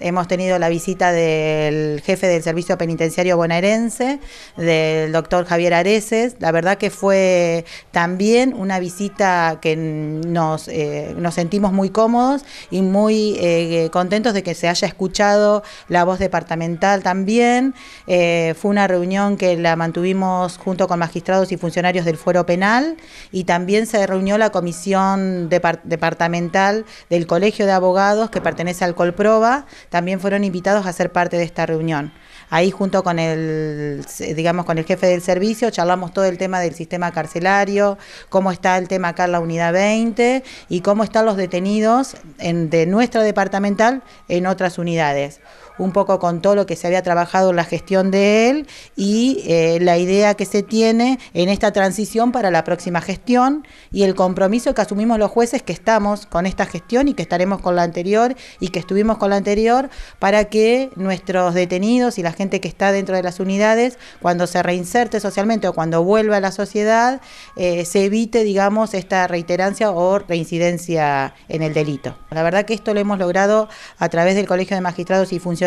Hemos tenido la visita del jefe del Servicio Penitenciario bonaerense, del doctor Javier Areces. La verdad que fue también una visita que nos, eh, sentimos muy cómodos y muy eh, contentos de que se haya escuchado la voz departamental también. Eh, fue una reunión que la mantuvimos junto con magistrados y funcionarios del fuero penal y también se reunió la comisión departamental del Colegio de Abogados que pertenece al Colproba también fueron invitados a ser parte de esta reunión. Ahí junto con el, digamos, con el jefe del servicio charlamos todo el tema del sistema carcelario, cómo está el tema acá en la unidad 20 y cómo están los detenidos de nuestra departamental en otras unidades un poco con todo lo que se había trabajado en la gestión de él y eh, la idea que se tiene en esta transición para la próxima gestión y el compromiso que asumimos los jueces que estamos con esta gestión y que estaremos con la anterior y que estuvimos con la anterior para que nuestros detenidos y la gente que está dentro de las unidades, cuando se reinserte socialmente o cuando vuelva a la sociedad, eh, se evite, digamos, esta reiterancia o reincidencia en el delito. La verdad que esto lo hemos logrado a través del Colegio de Magistrados y Funcionarios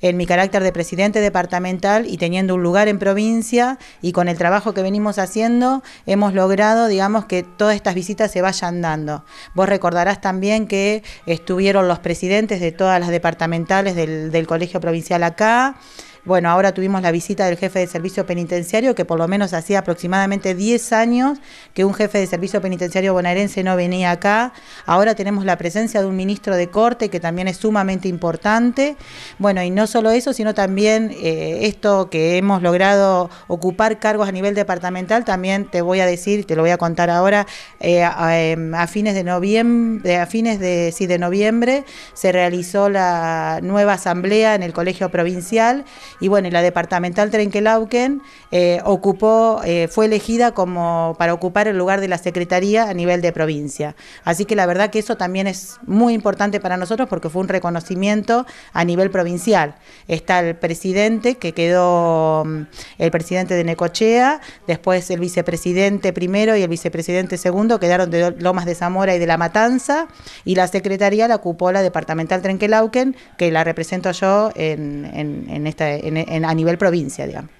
en mi carácter de presidente departamental y teniendo un lugar en provincia y con el trabajo que venimos haciendo, hemos logrado, digamos, que todas estas visitas se vayan dando. Vos recordarás también que estuvieron los presidentes de todas las departamentales del Colegio Provincial acá, bueno, ahora tuvimos la visita del jefe de servicio penitenciario, que por lo menos hacía aproximadamente 10 años que un jefe de servicio penitenciario bonaerense no venía acá. Ahora tenemos la presencia de un ministro de corte, que también es sumamente importante. Bueno, y no solo eso, sino también eh, esto que hemos logrado ocupar cargos a nivel departamental, también te voy a decir, te lo voy a contar ahora, eh, em, a, fines de noviembre, a fines de, sí, de noviembre se realizó la nueva asamblea en el Colegio Provincial y bueno, la departamental Trenquelauquen eh, ocupó, eh, fue elegida como para ocupar el lugar de la secretaría a nivel de provincia. Así que la verdad que eso también es muy importante para nosotros porque fue un reconocimiento a nivel provincial. Está el presidente que quedó mm, el presidente de Necochea, después el vicepresidente primero y el vicepresidente segundo quedaron de Lomas de Zamora y de La Matanza y la secretaría la ocupó la departamental Trenquelauquen que la represento yo en esta en, a nivel provincia, digamos.